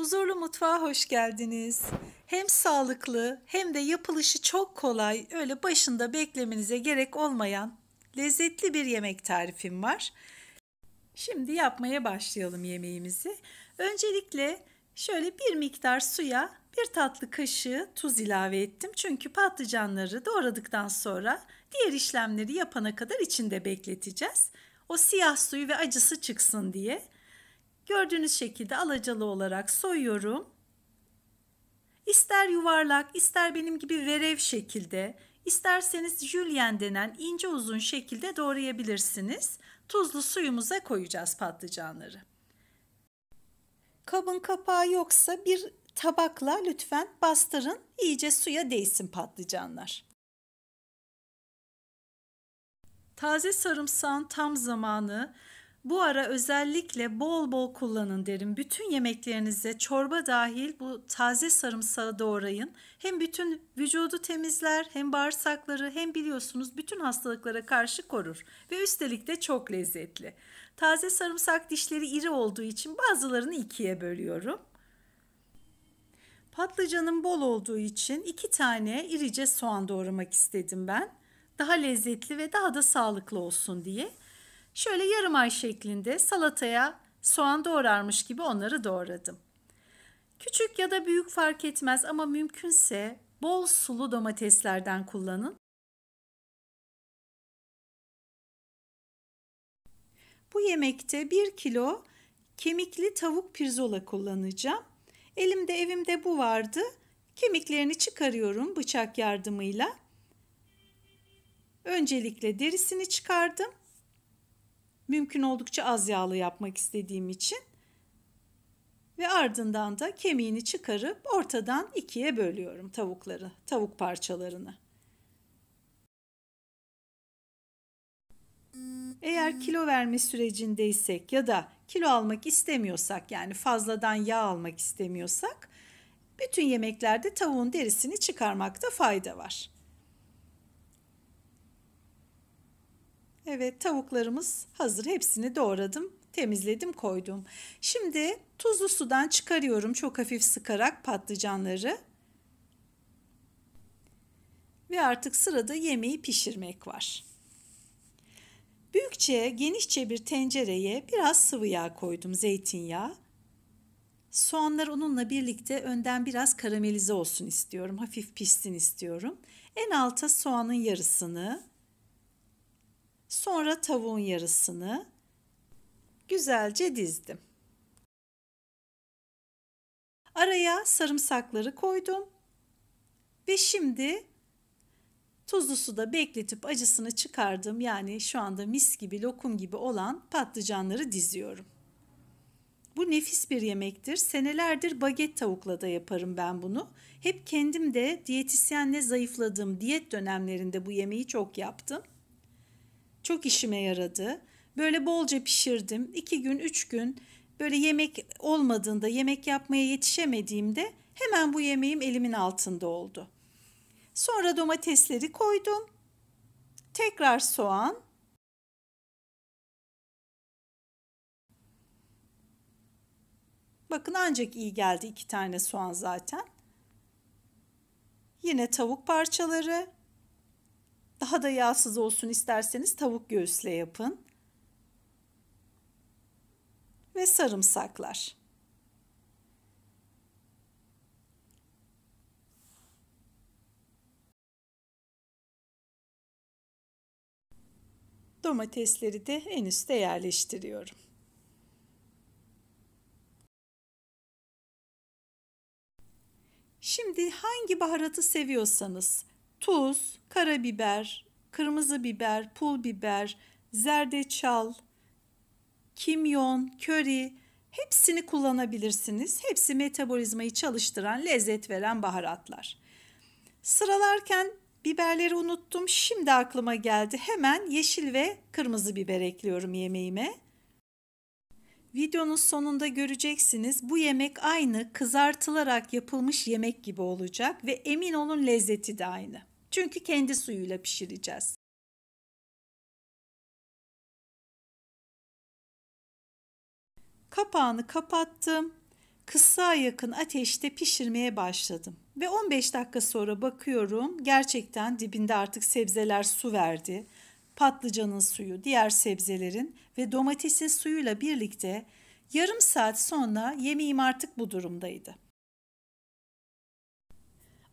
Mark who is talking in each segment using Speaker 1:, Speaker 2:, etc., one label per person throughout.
Speaker 1: Huzurlu mutfağa hoş geldiniz. Hem sağlıklı hem de yapılışı çok kolay, öyle başında beklemenize gerek olmayan lezzetli bir yemek tarifim var. Şimdi yapmaya başlayalım yemeğimizi. Öncelikle şöyle bir miktar suya bir tatlı kaşığı tuz ilave ettim. Çünkü patlıcanları doğradıktan sonra diğer işlemleri yapana kadar içinde bekleteceğiz. O siyah suyu ve acısı çıksın diye. Gördüğünüz şekilde alacalı olarak soyuyorum. İster yuvarlak, ister benim gibi verev şekilde, isterseniz jülyen denen ince uzun şekilde doğrayabilirsiniz. Tuzlu suyumuza koyacağız patlıcanları. Kabın kapağı yoksa bir tabakla lütfen bastırın, iyice suya değsin patlıcanlar. Taze sarımsağın tam zamanı bu ara özellikle bol bol kullanın derim. Bütün yemeklerinize çorba dahil bu taze sarımsağı doğrayın. Hem bütün vücudu temizler, hem bağırsakları, hem biliyorsunuz bütün hastalıklara karşı korur ve üstelik de çok lezzetli. Taze sarımsak dişleri iri olduğu için bazılarını ikiye bölüyorum. Patlıcanın bol olduğu için iki tane irice soğan doğramak istedim ben. Daha lezzetli ve daha da sağlıklı olsun diye. Şöyle yarım ay şeklinde salataya soğan doğrarmış gibi onları doğradım. Küçük ya da büyük fark etmez ama mümkünse bol sulu domateslerden kullanın. Bu yemekte 1 kilo kemikli tavuk pirzola kullanacağım. Elimde evimde bu vardı. Kemiklerini çıkarıyorum bıçak yardımıyla. Öncelikle derisini çıkardım mümkün oldukça az yağlı yapmak istediğim için ve ardından da kemiğini çıkarıp ortadan ikiye bölüyorum tavukları, tavuk parçalarını. Eğer kilo verme sürecindeysek ya da kilo almak istemiyorsak yani fazladan yağ almak istemiyorsak bütün yemeklerde tavuğun derisini çıkarmakta fayda var. Evet tavuklarımız hazır. Hepsini doğradım, temizledim, koydum. Şimdi tuzlu sudan çıkarıyorum çok hafif sıkarak patlıcanları. Ve artık sırada yemeği pişirmek var. Büyükçe, genişçe bir tencereye biraz sıvı yağ koydum, zeytinyağı. Soğanlar onunla birlikte önden biraz karamelize olsun istiyorum. Hafif pişsin istiyorum. En alta soğanın yarısını, Sonra tavuğun yarısını güzelce dizdim. Araya sarımsakları koydum. Ve şimdi tuzlu suda bekletip acısını çıkardım. Yani şu anda mis gibi, lokum gibi olan patlıcanları diziyorum. Bu nefis bir yemektir. Senelerdir baget tavukla da yaparım ben bunu. Hep kendim de diyetisyenle zayıfladığım diyet dönemlerinde bu yemeği çok yaptım. Çok işime yaradı. Böyle bolca pişirdim. İki gün, üç gün böyle yemek olmadığında, yemek yapmaya yetişemediğimde hemen bu yemeğim elimin altında oldu. Sonra domatesleri koydum. Tekrar soğan, Bakın ancak iyi geldi iki tane soğan zaten. Yine tavuk parçaları. Daha da yağsız olsun isterseniz tavuk göğüsle yapın. Ve sarımsaklar. Domatesleri de en üste yerleştiriyorum. Şimdi hangi baharatı seviyorsanız tuz, karabiber, kırmızı biber, pul biber, zerdeçal, kimyon, köri hepsini kullanabilirsiniz. Hepsi metabolizmayı çalıştıran, lezzet veren baharatlar. Sıralarken biberleri unuttum. Şimdi aklıma geldi. Hemen yeşil ve kırmızı biber ekliyorum yemeğime. Videonun sonunda göreceksiniz bu yemek aynı kızartılarak yapılmış yemek gibi olacak ve emin olun lezzeti de aynı. Çünkü kendi suyuyla pişireceğiz. Kapağını kapattım. Kısa yakın ateşte pişirmeye başladım. Ve 15 dakika sonra bakıyorum gerçekten dibinde artık sebzeler su verdi. Patlıcanın suyu, diğer sebzelerin ve domatesin suyuyla birlikte yarım saat sonra yemeğim artık bu durumdaydı.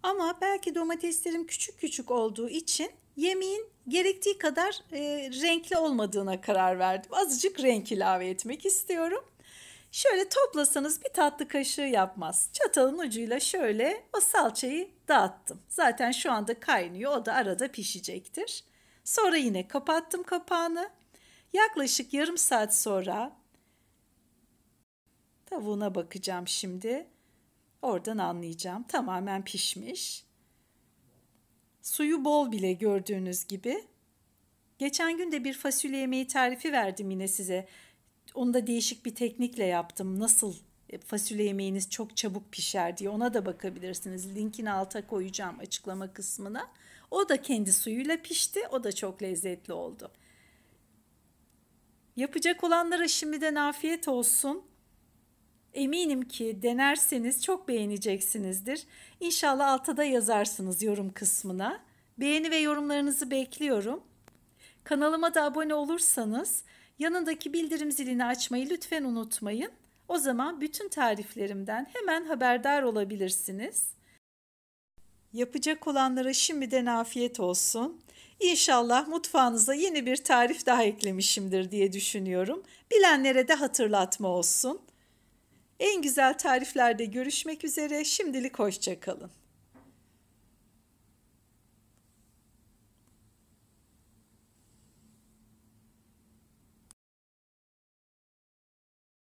Speaker 1: Ama belki domateslerim küçük küçük olduğu için yemeğin gerektiği kadar e, renkli olmadığına karar verdim. Azıcık renk ilave etmek istiyorum. Şöyle toplasanız bir tatlı kaşığı yapmaz. Çatalın ucuyla şöyle o salçayı dağıttım. Zaten şu anda kaynıyor. O da arada pişecektir. Sonra yine kapattım kapağını. Yaklaşık yarım saat sonra tavuğuna bakacağım şimdi. Oradan anlayacağım. Tamamen pişmiş. Suyu bol bile gördüğünüz gibi. Geçen gün de bir fasulye yemeği tarifi verdim yine size. Onu da değişik bir teknikle yaptım. Nasıl e, fasulye yemeğiniz çok çabuk pişer diye ona da bakabilirsiniz. Linkini alta koyacağım açıklama kısmına. O da kendi suyuyla pişti. O da çok lezzetli oldu. Yapacak olanlara şimdiden afiyet olsun. Eminim ki denerseniz çok beğeneceksinizdir. İnşallah alta da yazarsınız yorum kısmına. Beğeni ve yorumlarınızı bekliyorum. Kanalıma da abone olursanız yanındaki bildirim zilini açmayı lütfen unutmayın. O zaman bütün tariflerimden hemen haberdar olabilirsiniz. Yapacak olanlara şimdiden afiyet olsun. İnşallah mutfağınıza yeni bir tarif daha eklemişimdir diye düşünüyorum. Bilenlere de hatırlatma olsun. En güzel tariflerde görüşmek üzere. Şimdilik hoşçakalın.